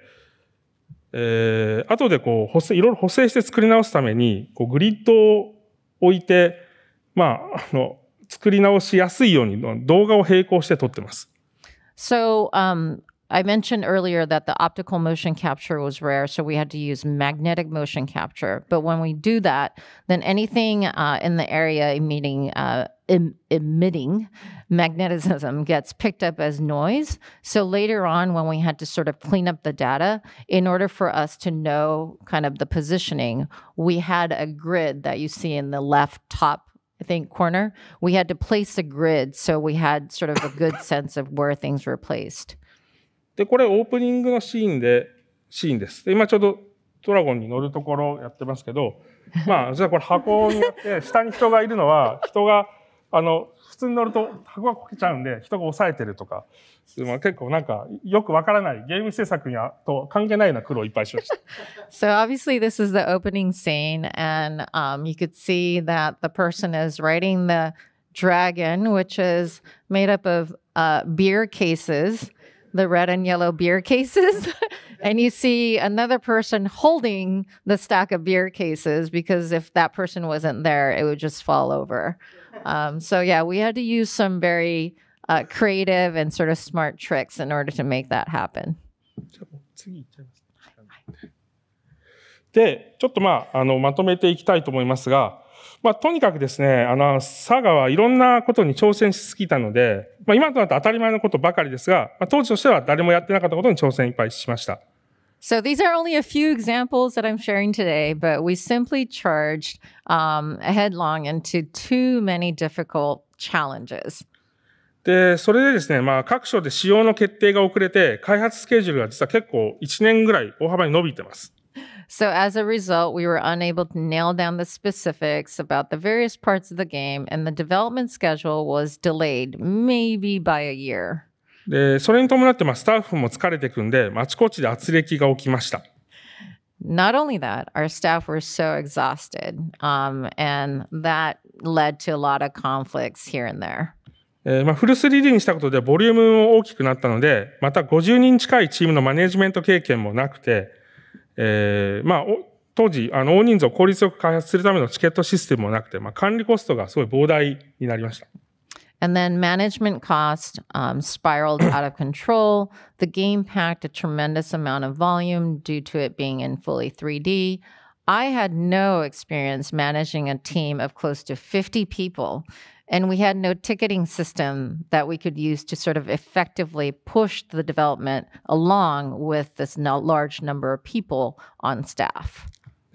えー、後でこう補正、いろいろ補正して作り直すために、こうグリッドを置いて、まあ、あの、作り直しやすいように動画を並行して撮ってます。So, um, I mentioned earlier that the optical motion capture was rare, so we had to use magnetic motion capture. But when we do that, then anything uh, in the area emitting uh, em- emitting magnetism gets picked up as noise. So later on, when we had to sort of clean up the data, in order for us to know kind of the positioning, we had a grid that you see in the left top I think, corner, we had to place a grid. So we had sort of a good sense of where things were placed. で、これオープニングのシーンで、シーンです。で、今ちょうどドラゴンに乗るところやってますけど、まあ、じゃあこれ箱に乗って、下に人がいるのは、人が、あの、普通に乗ると箱がこけちゃうんで、人が押さえてるとか、まあ、結構なんか、よくわからないゲーム制作にはと関係ないような苦労をいっぱいしました。so obviously this is the opening scene and、um, you could see that the person is riding the dragon, which is made up of、uh, beer cases. the red and yellow beer cases. and you see another person holding the stack of beer cases because if that person wasn't there, it would just fall over. Um, so, yeah, we had to use some very uh, creative and sort of smart tricks in order to make that happen. で、ちょっとまあ、あの、まとめていきたいと思いますが、まあ、とにかくですね、あの、佐賀はいろんなことに挑戦しすぎたので、まあ、今となって当たり前のことばかりですが、まあ、当時としては誰もやってなかったことに挑戦いっぱいしました。So these are only a few examples that I'm sharing today, but we simply charged um, headlong into too many difficult challenges. で、それでですね、まあ、各所で使用の決定が遅れて、開発スケジュールが実は結構1年ぐらい大幅に伸びてます。So, as a result, we were unable to nail down the specifics about the various parts of the game, and the development schedule was delayed maybe by a year. で、それに伴って、まあ、スタッフも疲れてくんで、あちこちで圧力が起きました。Not only that, our staff were so exhausted, um, and that led to a lot of conflicts here and there. えーまあ、フル 3D にしたことでボリュームも大きくなったので、また50人近いチームのマネジメント経験もなくて、えー、まあ、当時、あの、大人数を効率よく開発するためのチケットシステムもなくて、まあ、管理コストがすごい膨大になりました。And then management cost um, spiraled out of control. The game packed a tremendous amount of volume due to it being in fully 3D. I had no experience managing a team of close to 50 people and we had no ticketing system that we could use to sort of effectively push the development along with this large number of people on staff.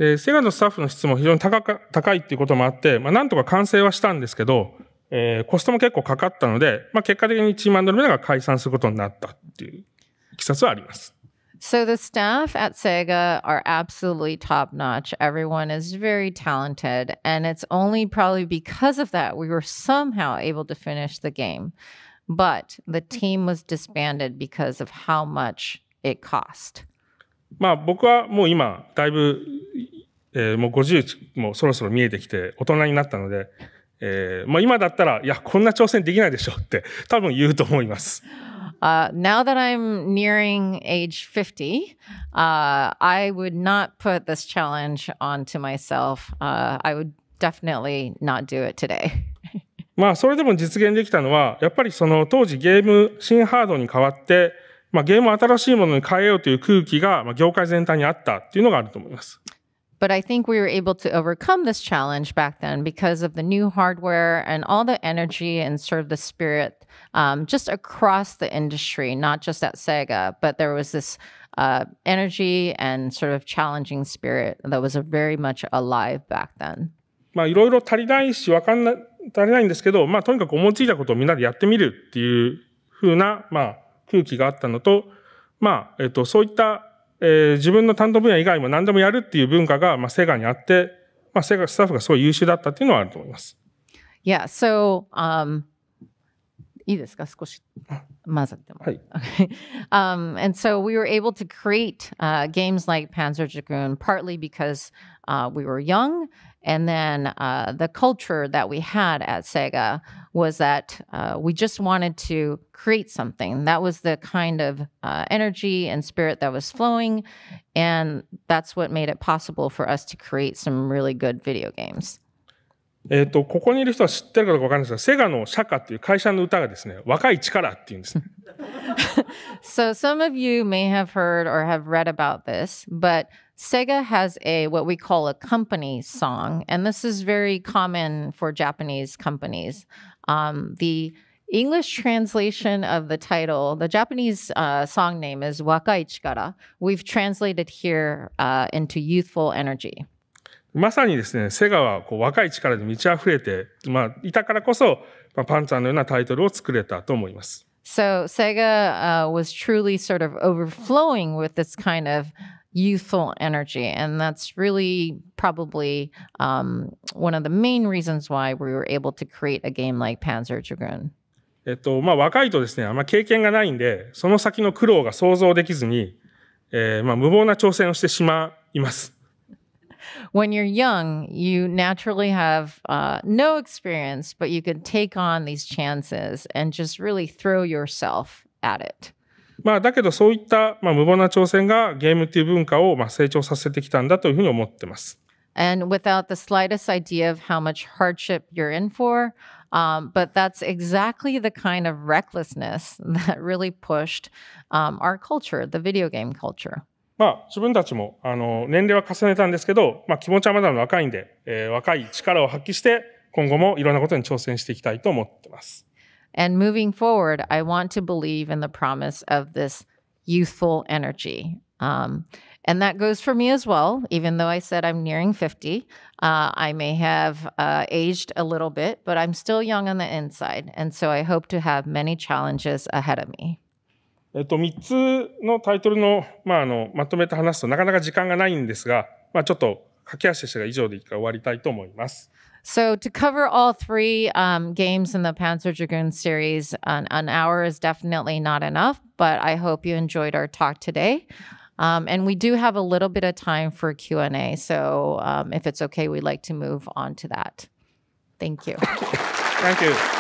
えー、セガのスタッフの質も非常に高か高いっていうこともあって、まあ、なんとか完成はしたんですけど、えー、コストも結構かかったので、まあ、結果的にチームアンドロメダが解散することになったっていういきさつはあります。so the staff at Sega are absolutely top notch. Everyone is very talented. And it's only probably because of that we were somehow able to finish the game. But the team was disbanded because of how much it cost. まあ僕はもう今だいぶ、えー、もう50もそろそろ見えてきて大人になったので、えーまあ、今だったらいやこんな挑戦できないでしょって多分言うと思います。Uh, now that I'm nearing age 50, uh, I would not put this challenge onto myself. Uh, I would definitely not do it today. まあそれでも実現できたのはやっぱりその当時ゲーム新ハードに変わって、まあ、ゲームを新しいものに変えようという空気が、まあ、業界全体にあったっていうのがあると思います。But I think we were able to overcome this challenge back then because of the new hardware and all the energy and sort of the spirit um, just across the industry, not just at Sega, but there was this uh, energy and sort of challenging spirit that was very much alive back then. まあいろいろ足りないしわかんな足りないんですけど、まあとにかく思いついたことをみんなでやってみるっていうふうな、まあ、空気があったのと、まあ、えっと、そういったえー、自分の担当分野以外も何でもやるっていう文化が、まあ、セガにあって、まあ、セガスタッフがすごい優秀だったっていうのはあると思います。Yeah, so, um, いいですか少し混ぜても。はい。Okay. Um, and so we were able to create uh, games like Panzer Dragoon partly because uh, we were young And then uh, the culture that we had at Sega was that uh, we just wanted to create something. That was the kind of uh, energy and spirit that was flowing. And that's what made it possible for us to create some really good video games. えっと、ここにいる人は知ってるかどうかわかんないですが、セガのシャカっていう会社の歌がですね、若い力っていうんですね。so some of you may have heard or have read about this, but Sega has a what we call a company song, and this is very common for Japanese companies. Um, the English translation of the title, the Japanese uh, song name is "Wakaichikara." We've translated here uh, into youthful energy. まさにですね、セガはこう若い力で満ち溢れて、まあ、いたからこそ、まあ、パンちゃんのようなタイトルを作れたと思います。So Sega、uh, was truly sort of overflowing with this kind of youthful energy. And that's really probably um, one of the main reasons why we were able to create a game like Panzer Dragoon. えっと、まあ、若いとですね、あんま経験がないんで、その先の苦労が想像できずに、えー、まあ、無謀な挑戦をしてしまいます。when you're young, you naturally have uh, no experience, but you can take on these chances and just really throw yourself at it. まあ、だけどそういった、まあ、無謀な挑戦がゲームという文化を、まあ、成長させてきたんだというふうに思ってます。And without the slightest idea of how much hardship you're in for, Um, but that's exactly the kind of recklessness that really pushed um, our culture, the video game culture. まあ、自分たちもあの年齢は重ねたんですけど、まあ、気持ちはまだ若いんで、えー、若い力を発揮して今後もいろんなことに挑戦していきたいと思ってます。And moving forward, I want to believe in the promise of this youthful energy. Um, and that goes for me as well. Even though I said I'm nearing 50, uh, I may have uh, aged a little bit, but I'm still young on the inside. And so I hope to have many challenges ahead of me. えっと、3つのタイトルの,、まあ、あのまとめて話すとなかなか時間がないんですが、まあ、ちょっと駆け足でしたが以上で一回終わりたいと思います。so to cover all three um, games in the Panzer Dragoon series, an, an, hour is definitely not enough. But I hope you enjoyed our talk today, um, and we do have a little bit of time for Q and A. So um, if it's okay, we'd like to move on to that. Thank you. Thank you.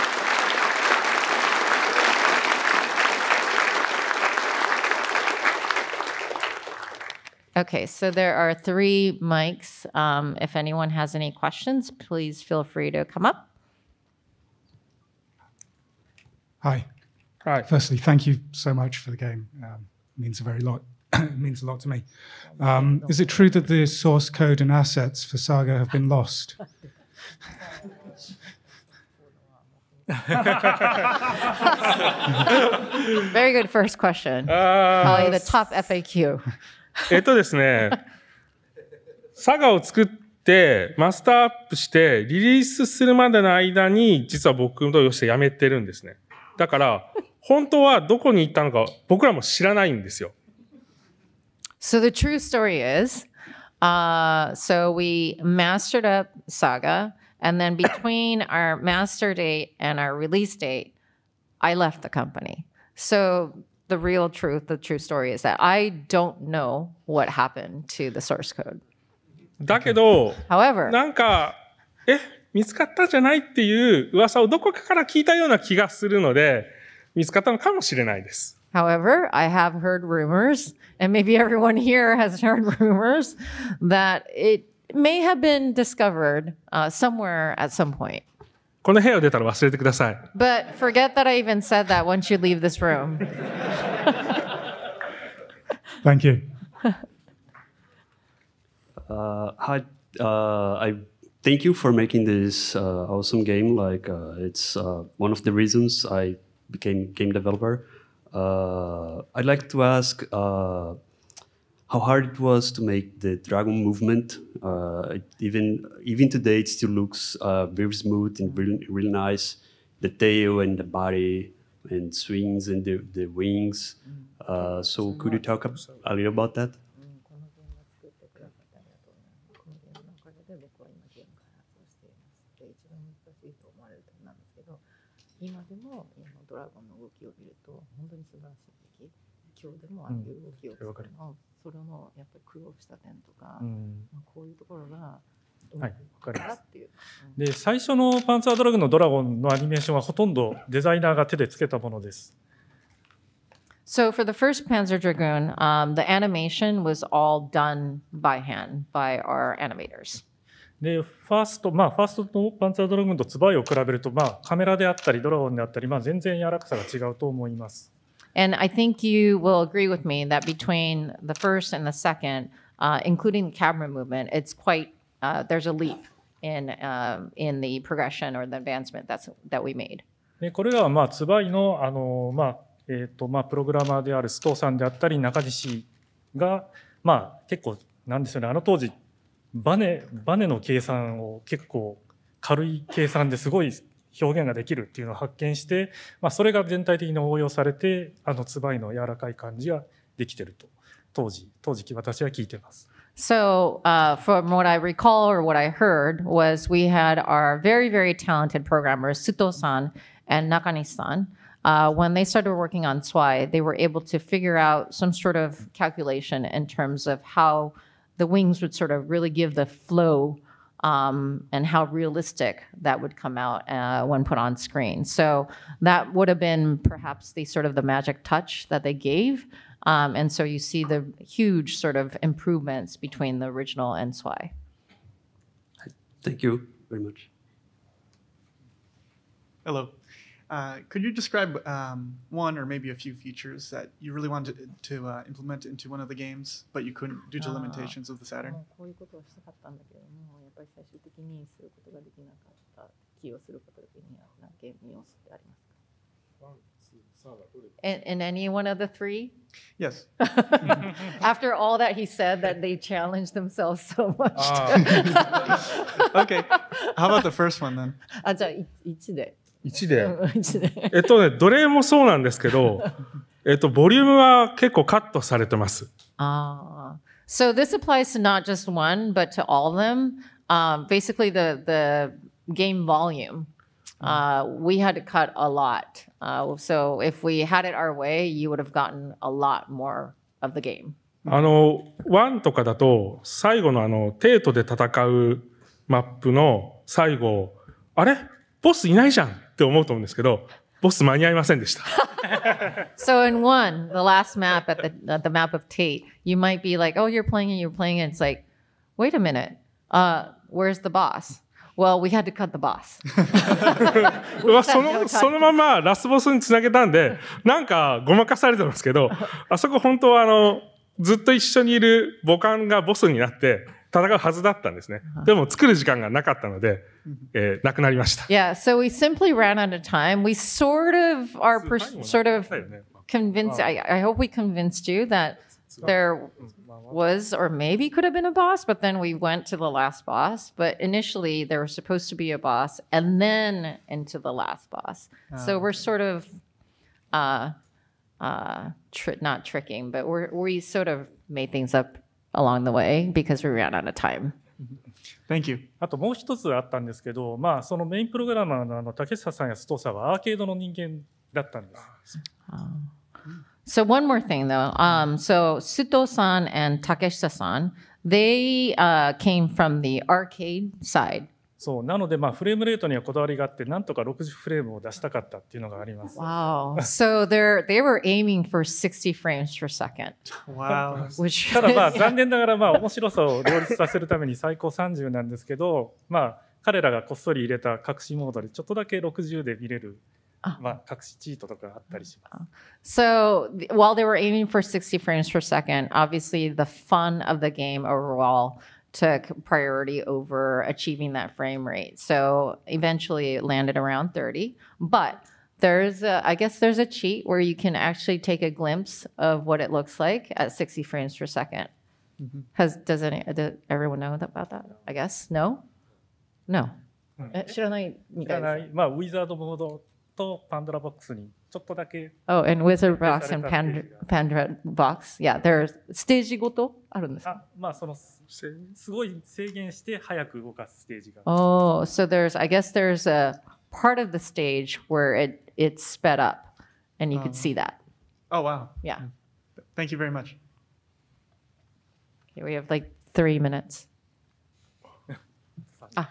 Okay, so there are three mics. Um, if anyone has any questions, please feel free to come up. Hi. Hi. Firstly, thank you so much for the game. Um, it means a very lot. it means a lot to me. Um, is it true that the source code and assets for Saga have been lost? Very good first question. Uh, Probably the top FAQ. えっとですね、サガを作って、マスターアップして、リリースするまでの間に、実は僕と吉田辞めてるんですね。だから、本当はどこに行ったのか、僕らも知らないんですよ。So the true story is, uh, so we mastered up Saga, and then between our master date and our release date, I left the company. So the real truth, the true story is that I don't know what happened to the source code. だけど、However, なんか、え、見つかったじゃないっていう噂をどこかから聞いたような気がするので、見つかったのかもしれないです。However, I have heard rumors, and maybe everyone here has heard rumors, that it may have been discovered uh, somewhere at some point. この部屋を出たら忘れてください。But forget that I even said that once you leave this room. Thank you. uh, hi, uh, I thank you for making this uh, awesome game. Like uh, it's uh, one of the reasons I became game developer. Uh, I'd like to ask how hard it was to make the dragon movement. Uh, even even today, it still looks uh, very smooth and really, really, nice. The tail and the body and swings and the, the wings. Uh, so could you talk a, a little about that? Mm. mm. それのやっぱり苦労した点とか、うん、まあ、こういうところがはい、分かります。で、最初のパンツァードラグのドラゴンのアニメーションはほとんどデザイナーが手でつけたものです。So for the first Panzer Dragoon, um, the animation was all done by hand by our animators. で、ファースト、まあ、ファーストのパンツァードラゴンとツバイを比べると、まあ、カメラであったり、ドラゴンであったり、まあ、全然柔らかさが違うと思います。And I think you will agree with me that between the first and the second, uh, including the cabinet movement, it's quite, uh, there's a leap in, um, in the progression or the advancement that's, that we made. でこれらはまあつばいのあの、まあえーとまあ、プログラマーである須藤さんであったり中西が、まあ、結構なんですよねあの当時バネバネの計算を結構軽い計算ですごい表現ができるっていうのを発見して、まあ、それが全体的に応用されてあのツバイの柔らかい感じができてると当時当時私は聞いてます。So, uh, from what I recall or what I heard was we had our very, very talented programmers, Suto san and n a k a n i san. Uh, when they started working on Swai, they were able to figure out some sort of calculation in terms of how the wings would sort of really give the flow um, and how realistic that would come out uh, when put on screen. So that would have been perhaps the sort of the magic touch that they gave. Um, and so you see the huge sort of improvements between the original and SWI. Thank you very much. Hello. Uh, could you describe um, one or maybe a few features that you really wanted to, to uh, implement into one of the games, but you couldn't due to ah. limitations of the Saturn? Oh, ぱり最終的にすることができなかった気をすることだけには何件見ようってありますか And, a n any one of the three? Yes. After all that he said, that they challenged themselves so much. Uh, okay. How about the first one then? あ、じゃあ、1で。1で。1で。えっとね、どれもそうなんですけど、えっと、ボリュームは結構カットされてます。ああ。So this applies to not just one, but to all of them. um, basically the the game volume. Hmm. Uh, we had to cut a lot. Uh, so if we had it our way, you would have gotten a lot more of the game. あの、1とかだと、最後のあの、テートで戦うマップの最後、あれボスいないじゃんって思うと思うんですけど、ボス間に合いませんでした。so in one, the last map at the, at the map of Tate, you might be like, oh, you're playing you're playing It's like, wait a minute. Uh, where's the boss? Well, we had to cut the boss. そのそのままラスボスにつなげたんで、なんかごまかされてますけど、あそこ本当はあの、ずっと一緒にいる母艦がボスになって戦うはずだったんですね。でも作る時間がなかったので、えー、なくなりました。Yeah, so we simply ran out of time. We sort of are sort of convinced, I, I hope we convinced you that there was or maybe could have been a boss, but then we went to the last boss. But initially, there was supposed to be a boss and then into the last boss. Oh, so we're okay. Oh. sort of uh, uh, tri- not tricking, but we're, we sort of made things up along the way because we ran out of time. Thank you. あともう一つあったんですけど、まあ、そのメインプログラマーのあの竹下さんや須藤さんはアーケードの人間だったんです。ああ So one more thing though. Um, so Suto-san and Takeshita-san, they uh, came from the arcade side. そうなのでまあフレームレートにはこだわりがあってなんとか60フレームを出したかったっていうのがあります。Wow. So they're they were aiming for 60 frames per second. Wow. Which ただまあ残念ながらまあ面白さを両立させるために最高30なんですけど、まあ彼らがこっそり入れた隠しモードでちょっとだけ60で見れる。So while they were aiming for 60 frames per second, obviously the fun of the game overall took priority over achieving that frame rate. So, eventually it landed around 30. But there's, a, I guess, there's a cheat where you can actually take a glimpse of what it looks like at 60 frames per 2nd mm-hmm. Has does any does everyone know about that? I guess no, no. え知らないみたいです。まあウィザードモード mm. eh, とパンドラボックスにちょっとだけ。Oh, and Box and Pand Pandora Box. Yeah, there are ステージごとあるんですかあまあそのすごい制限して早く動かすステージが。Oh, ah, so there's, I guess there's a part of the stage where it, it sped up and you could ah. see that. Oh, wow. Yeah. Thank you very much. Okay, we have like three minutes. ah.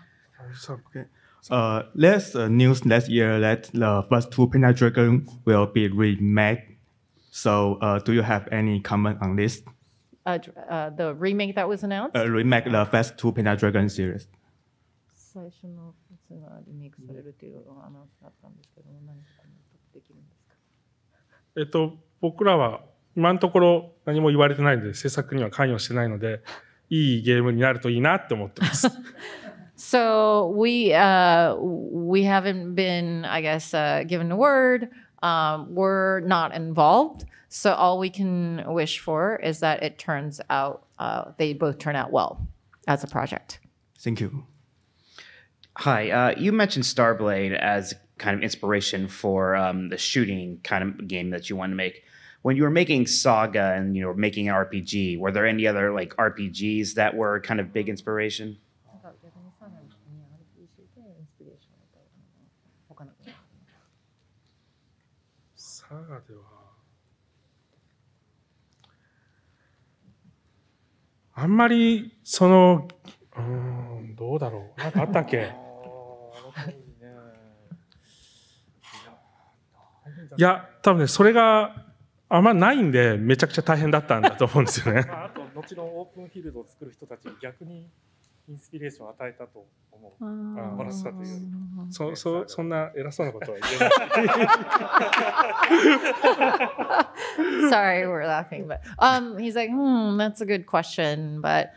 そう、okay. Uh, there's uh, news last year that the first two Dragon will be remade. So, uh, do you have any comment on this? Uh, uh, the remake that was announced? Uh, remake the first two Dragon series. 最初のやつがリメイクされるというアナウンスだったんですけども、何かコメントできるんですかえっと、僕らは今のところ何も言われてないので、制作には関与してないので、いいゲームになるといいなって思ってます。So we uh, we haven't been, I guess, uh, given a word. Um, we're not involved. So all we can wish for is that it turns out uh, they both turn out well as a project. Thank you. Hi, uh, you mentioned Starblade as kind of inspiration for um, the shooting kind of game that you want to make. When you were making Saga and you know making an RPG, were there any other like RPGs that were kind of big inspiration? 加賀ではあんまりそのうんどうだろうなかあったっけいや多分ねそれがあんまないんでめちゃくちゃ大変だったんだと思うんですよね。まあ、あと後のオープンフィールドを作る人たち逆にインスピレーションを与えたと思う。ああ、らしたというより。そ、そ、そんな偉そうなことは言えない。Sorry, we're laughing, but um, he's like, hmm, that's a good question, but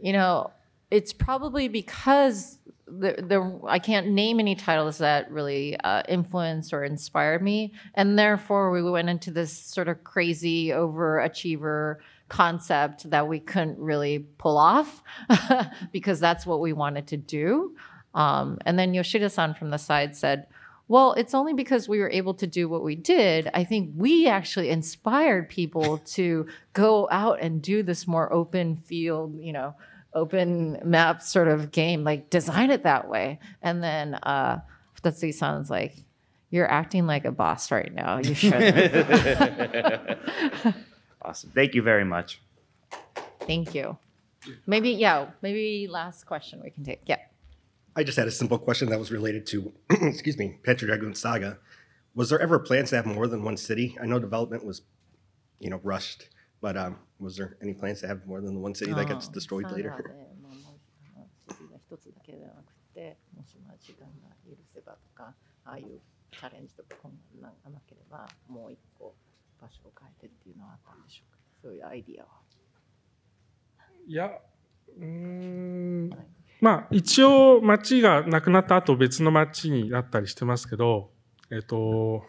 you know, it's probably because the, the I can't name any titles that really uh, influenced or inspired me, and therefore we went into this sort of crazy overachiever concept that we couldn't really pull off because that's what we wanted to do. Um, and then Yoshida san from the side said, well, it's only because we were able to do what we did. I think we actually inspired people to go out and do this more open field, you know, open map sort of game, like design it that way. And then uh, Futatsugi sounds like, you're acting like a boss right now. You shouldn't. Awesome. Thank you very much. Thank you. Maybe, yeah, maybe last question we can take. Yeah. I just had a simple question that was related to, excuse me, Petra Dragoon Saga. Was there ever plans to have more than one city? I know development was, you know, rushed, but um, was there any plans to have more than one city that gets oh, destroyed later? 場所を変えてっていうのはあったんでしょうかそういうアイディアはいやうん、まあ一応町がなくなった後別の町になったりしてますけどえっと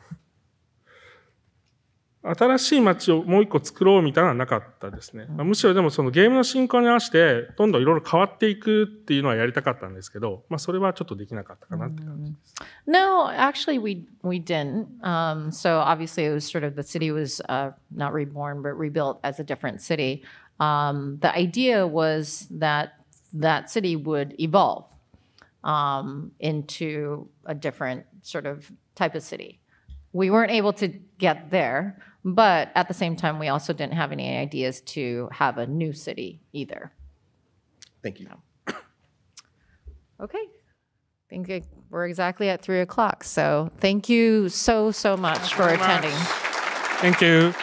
新しい街をもう一個作ろうみたいなのはなかったですね。まあ、むしろでもそのゲームの進行に合わせて、どんどんいろいろ変わっていくっていうのはやりたかったんですけど、まあ、それはちょっとできなかったかなって感じです。No, actually we, we didn't.、Um, so obviously it was sort of the city was、uh, not reborn but rebuilt as a different city. Um, the idea was that that city would evolve um, into a different sort of type of city. We weren't able to get there. But at the same time, we also didn't have any ideas to have a new city either. Thank you. Okay. I think we're exactly at three o'clock. So thank you so, so much for attending. Much. Thank you.